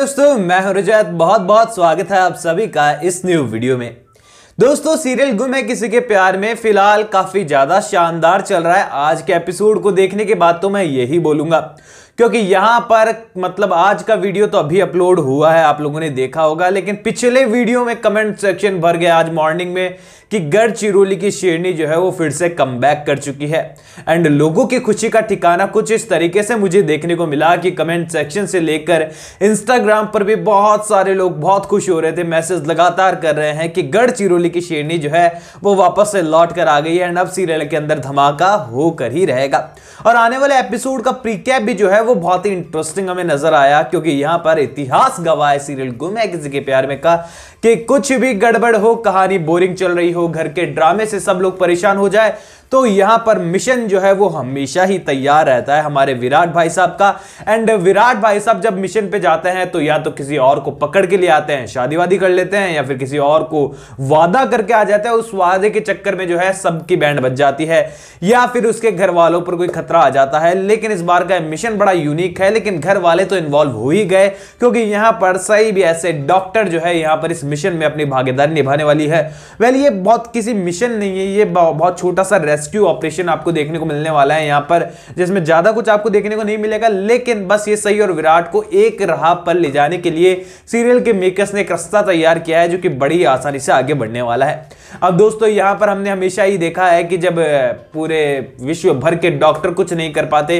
दोस्तों मैं हूं रजत बहुत बहुत स्वागत है आप सभी का इस न्यू वीडियो में दोस्तों सीरियल गुम है किसी के प्यार में फिलहाल काफी ज्यादा शानदार चल रहा है आज के एपिसोड को देखने के बाद तो मैं यही बोलूंगा क्योंकि यहां पर मतलब आज का वीडियो तो अभी अपलोड हुआ है आप लोगों ने देखा होगा लेकिन पिछले वीडियो में कमेंट सेक्शन भर गया आज मॉर्निंग में कि गढ़चिरौली की शेरनी जो है वो फिर से कम कर चुकी है एंड लोगों की खुशी का ठिकाना कुछ इस तरीके से मुझे देखने को मिला कि कमेंट सेक्शन से लेकर इंस्टाग्राम पर भी बहुत सारे लोग बहुत खुश हो रहे थे मैसेज लगातार कर रहे हैं कि गढ़चिरौली की शेरनी जो है वो वापस से लौट कर आ गई है एंड अब सीरियल के अंदर धमाका होकर ही रहेगा और आने वाले एपिसोड का प्रीकैप भी जो है वो बहुत ही इंटरेस्टिंग हमें नजर आया क्योंकि यहाँ पर इतिहास गवाह है सीरियल गुम है किसी के प्यार में का कि कुछ भी गड़बड़ हो कहानी बोरिंग चल रही हो हो घर के ड्रामे से सब लोग परेशान हो जाए तो यहां पर मिशन जो है वो हमेशा ही तैयार रहता है हमारे विराट भाई साहब का एंड विराट भाई साहब जब मिशन पे जाते हैं तो या तो किसी और को पकड़ के ले आते हैं शादीवादी कर लेते हैं या फिर किसी और को वादा करके आ जाते हैं उस वादे के चक्कर में जो है सबकी बैंड बच जाती है या फिर उसके घर वालों पर कोई खतरा आ जाता है लेकिन इस बार का मिशन बड़ा यूनिक है लेकिन घर वाले तो इन्वॉल्व हो ही गए क्योंकि यहां पर सही भी ऐसे डॉक्टर जो है यहां पर इस मिशन में अपनी भागीदारी निभाने वाली है वेल ये बहुत किसी मिशन नहीं है ये बहुत छोटा सा रेस्क्यू ऑपरेशन आपको देखने को मिलने वाला है यहाँ पर जिसमें ज़्यादा कुछ आपको देखने को नहीं मिलेगा लेकिन बस ये सही और विराट को एक राह पर ले जाने के लिए सीरियल के मेकर्स ने एक रास्ता तैयार किया है जो कि बड़ी आसानी से आगे बढ़ने वाला है अब दोस्तों यहां पर हमने हमेशा ही देखा है कि जब पूरे विश्व भर के डॉक्टर कुछ नहीं कर पाते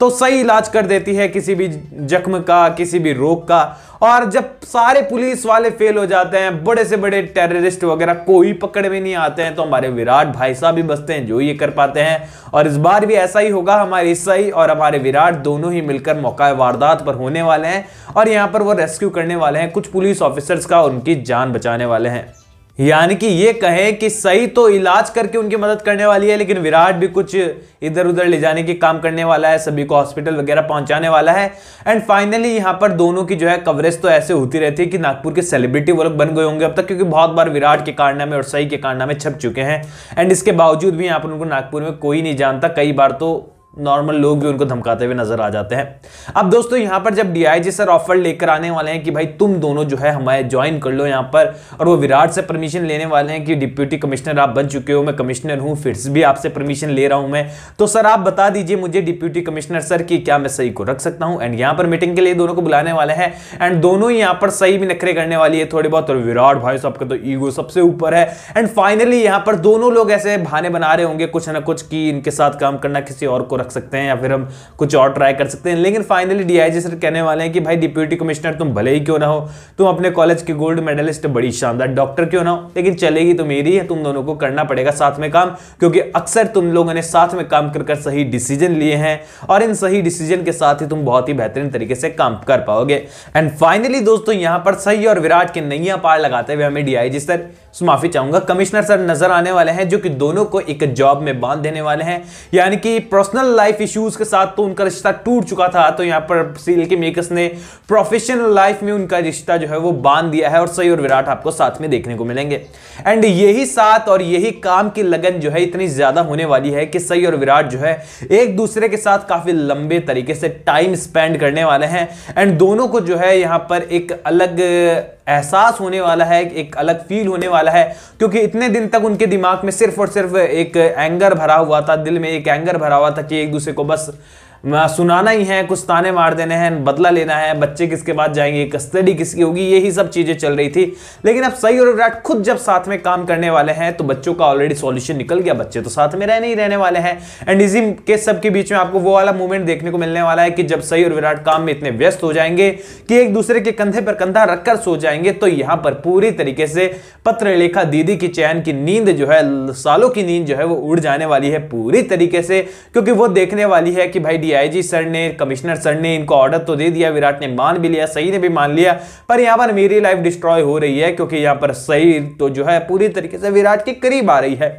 तो सही इलाज कर देती है किसी भी जख्म का किसी भी रोग का और जब सारे पुलिस वाले फेल हो जाते हैं बड़े से बड़े टेररिस्ट वगैरह कोई पकड़ में नहीं आते हैं तो हमारे विराट भाई साहब भी बसते हैं जो ये कर पाते हैं और इस बार भी ऐसा ही होगा हमारे ईसाई और हमारे विराट दोनों ही मिलकर मौका वारदात पर होने वाले हैं और यहाँ पर वो रेस्क्यू करने वाले हैं कुछ पुलिस ऑफिसर्स का उनकी जान बचाने वाले हैं यानी कि ये कहें कि सही तो इलाज करके उनकी मदद करने वाली है लेकिन विराट भी कुछ इधर उधर ले जाने के काम करने वाला है सभी को हॉस्पिटल वगैरह पहुंचाने वाला है एंड फाइनली यहाँ पर दोनों की जो है कवरेज तो ऐसे होती रहती है कि नागपुर के सेलिब्रिटी वो लोग बन गए होंगे अब तक क्योंकि बहुत बार विराट के कारनामे और सही के कारनामे छप चुके हैं एंड इसके बावजूद भी यहाँ पर उनको नागपुर में कोई नहीं जानता कई बार तो नॉर्मल लोग भी उनको धमकाते हुए नजर आ जाते हैं अब दोस्तों यहां पर जब डीआईजी सर ऑफर लेकर आने वाले हैं कि भाई तुम दोनों जो है हमारे ज्वाइन कर लो यहां पर और वो विराट से परमिशन लेने वाले हैं कि डिप्यूटी कमिश्नर आप बन चुके हो मैं कमिश्नर हूं फिर भी आपसे परमिशन ले रहा हूं मैं तो सर आप बता दीजिए मुझे डिप्यूटी कमिश्नर सर की क्या मैं सही को रख सकता हूं एंड यहां पर मीटिंग के लिए दोनों को बुलाने वाले हैं एंड दोनों ही यहाँ पर सही भी नखरे करने वाली है थोड़ी बहुत और विराट भाई साहब का तो ईगो सबसे ऊपर है एंड फाइनली यहां पर दोनों लोग ऐसे बहाने बना रहे होंगे कुछ ना कुछ की इनके साथ काम करना किसी और को रख सकते हैं या फिर हम कुछ और ट्राई कर सकते हैं लेकिन फाइनली डीआईजी सर कहने वाले हैं कि भाई डिप्यूटी कमिश्नर तुम भले ही क्यों ना हो तुम अपने कॉलेज के गोल्ड मेडलिस्ट बड़ी शानदार डॉक्टर क्यों ना हो लेकिन चलेगी तो मेरी है तुम दोनों को करना पड़ेगा साथ में काम क्योंकि अक्सर तुम लोगों ने साथ में काम कर सही डिसीजन लिए हैं और इन सही डिसीजन के साथ ही तुम बहुत ही बेहतरीन तरीके से काम कर पाओगे एंड फाइनली दोस्तों यहां पर सही और विराट के नैया पार लगाते हुए हमें डीआईजी सर माफी चाहूंगा कमिश्नर सर नजर आने वाले हैं जो कि दोनों को एक जॉब में बांध देने वाले हैं यानी कि पर्सनल प्रोफेशनल लाइफ इश्यूज के साथ तो उनका रिश्ता टूट चुका था तो यहाँ पर सीरियल के मेकर्स ने प्रोफेशनल लाइफ में उनका रिश्ता जो है वो बांध दिया है और सही और विराट आपको साथ में देखने को मिलेंगे एंड यही साथ और यही काम की लगन जो है इतनी ज्यादा होने वाली है कि सही और विराट जो है एक दूसरे के साथ काफी लंबे तरीके से टाइम स्पेंड करने वाले हैं एंड दोनों को जो है यहाँ पर एक अलग एहसास होने वाला है एक अलग फील होने वाला है क्योंकि इतने दिन तक उनके दिमाग में सिर्फ और सिर्फ एक एंगर भरा हुआ था दिल में एक एंगर भरा हुआ था कि एक दूसरे को बस सुनाना ही है कुछ ताने मार देने हैं बदला लेना है बच्चे किसके बाद जाएंगे कस्टडी किसकी होगी यही सब चीज़ें चल रही थी लेकिन अब सही और विराट खुद जब साथ में काम करने वाले हैं तो बच्चों का ऑलरेडी सॉल्यूशन निकल गया बच्चे तो साथ में रहने ही रहने वाले हैं एंड इसी के सबके के बीच में आपको वो वाला मूवमेंट देखने को मिलने वाला है कि जब सही और विराट काम में इतने व्यस्त हो जाएंगे कि एक दूसरे के कंधे पर कंधा रखकर सो जाएंगे तो यहाँ पर पूरी तरीके से पत्र लेखा दीदी की चैन की नींद जो है सालों की नींद जो है वो उड़ जाने वाली है पूरी तरीके से क्योंकि वो देखने वाली है कि भाई डीआईजी सर ने कमिश्नर सर ने इनको ऑर्डर तो दे दिया विराट ने मान भी लिया सही ने भी मान लिया पर यहाँ पर मेरी लाइफ डिस्ट्रॉय हो रही है क्योंकि यहाँ पर सही तो जो है पूरी तरीके से विराट के करीब आ रही है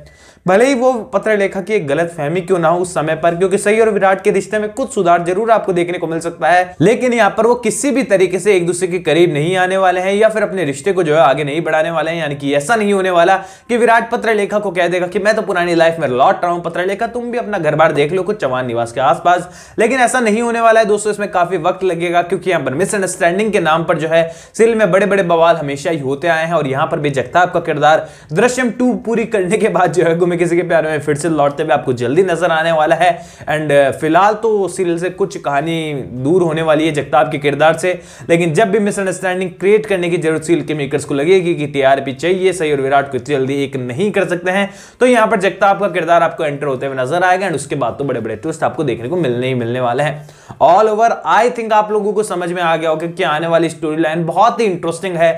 भले ही वो पत्र लेखक की गलत फहमी क्यों ना हो उस समय पर क्योंकि सही और विराट के रिश्ते में कुछ सुधार जरूर आपको देखने को मिल सकता है लेकिन यहाँ पर वो किसी भी तरीके से एक दूसरे के करीब नहीं आने वाले हैं या फिर अपने रिश्ते को जो है आगे नहीं बढ़ाने वाले हैं यानी कि ऐसा नहीं होने वाला कि विराट पत्र लेखक को कह देगा कि मैं तो पुरानी लाइफ में लौट रहा हूँ पत्र लेखक तुम भी अपना घर बार देख लो कुछ चौहान निवास के आसपास लेकिन ऐसा नहीं होने वाला है दोस्तों इसमें काफी वक्त लगेगा क्योंकि यहाँ पर मिसअंडरस्टैंडिंग के नाम पर जो है सिल में बड़े बड़े बवाल हमेशा ही होते आए हैं और यहाँ पर भी जगताप का किरदार दृश्यम टू पूरी करने के बाद जो है में किसी के प्यार में फिर से लौटते हुए आपको जल्दी नजर आने वाला है एंड uh, फिलहाल तो सीरियल से कुछ कहानी दूर होने वाली है जगताप के किरदार से लेकिन जब भी मिसअंडरस्टैंडिंग क्रिएट करने की जरूरत सील के मेकर्स को लगेगी कि टीआरपी चाहिए सही और विराट को जल्दी एक नहीं कर सकते हैं तो यहाँ पर जगताप का किरदार आपको एंटर होते हुए नजर आएगा एंड उसके बाद तो बड़े बड़े ट्विस्ट आपको देखने को मिलने ही मिलने वाले हैं ऑल ओवर आई थिंक आप लोगों को समझ में आ गया होगा कि आने वाली स्टोरी लाइन बहुत ही इंटरेस्टिंग है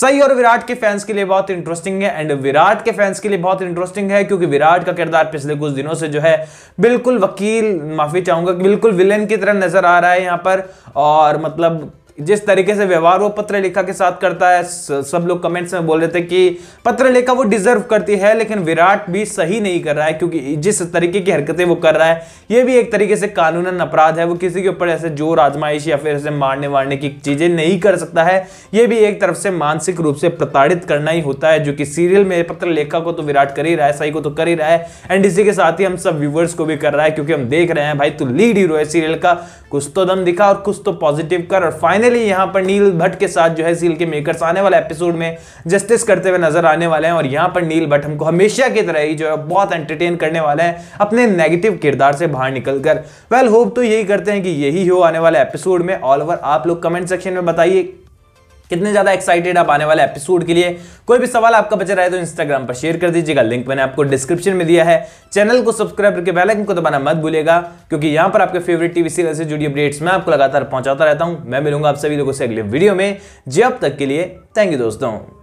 सही और विराट के फैंस के लिए बहुत इंटरेस्टिंग है एंड विराट के फैंस के लिए बहुत इंटरेस्टिंग है क्योंकि विराट का किरदार पिछले कुछ दिनों से जो है बिल्कुल वकील माफी चाहूंगा बिल्कुल विलेन की तरह नजर आ रहा है यहाँ पर और मतलब जिस तरीके से व्यवहार वो पत्र लेखा के साथ करता है सब लोग कमेंट्स में बोल रहे थे कि पत्र लेखा वो डिजर्व करती है लेकिन विराट भी सही नहीं कर रहा है क्योंकि जिस तरीके की हरकतें वो कर रहा है ये भी एक तरीके से कानूनन अपराध है वो किसी के ऊपर ऐसे जोर आजमाइश या फिर ऐसे मारने वारने की चीज़ें नहीं कर सकता है ये भी एक तरफ से मानसिक रूप से प्रताड़ित करना ही होता है जो कि सीरियल में पत्र लेखा को तो विराट कर ही रहा है सही को तो कर ही रहा है एंड इसी के साथ ही हम सब व्यूवर्स को भी कर रहा है क्योंकि हम देख रहे हैं भाई तू लीड हीरो है सीरियल का कुछ तो दम दिखा और कुछ तो पॉजिटिव कर और फाइनल फाइनली यहां पर नील भट्ट के साथ जो है सील के मेकर्स आने वाले एपिसोड में जस्टिस करते हुए नजर आने वाले हैं और यहां पर नील भट्ट हमको हमेशा की तरह ही जो है बहुत एंटरटेन करने वाले हैं अपने नेगेटिव किरदार से बाहर निकलकर वेल होप तो यही करते हैं कि यही हो आने वाले एपिसोड में ऑल ओवर आप लोग कमेंट सेक्शन में बताइए कितने ज़्यादा एक्साइटेड आप आने वाले एपिसोड के लिए कोई भी सवाल आपका बचा रहे तो इंस्टाग्राम पर शेयर कर दीजिएगा लिंक मैंने आपको डिस्क्रिप्शन में दिया है चैनल को सब्सक्राइब करके बेलाइकन को दबाना मत भूलेगा क्योंकि यहां पर आपके फेवरेट टीवी सीरियल से जुड़ी अपडेट्स मैं आपको लगातार पहुंचाता रहता हूं मैं मिलूंगा आप सभी लोगों से अगले वीडियो में जब तक के लिए थैंक यू दोस्तों